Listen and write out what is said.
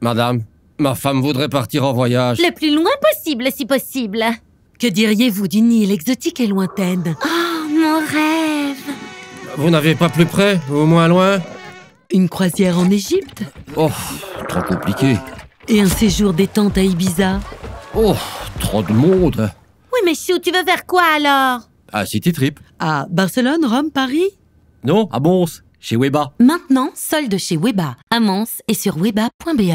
Madame, ma femme voudrait partir en voyage. Le plus loin possible, si possible. Que diriez-vous d'une île exotique et lointaine Oh, mon rêve Vous n'avez pas plus près, ou moins loin Une croisière en Égypte Oh, trop compliqué. Et un séjour détente à Ibiza Oh, trop de monde Oui, mais Chou, tu veux faire quoi alors À City Trip. À Barcelone, Rome, Paris Non, à Mons, chez Weba. Maintenant, solde chez Weba, à Mons et sur weba.be.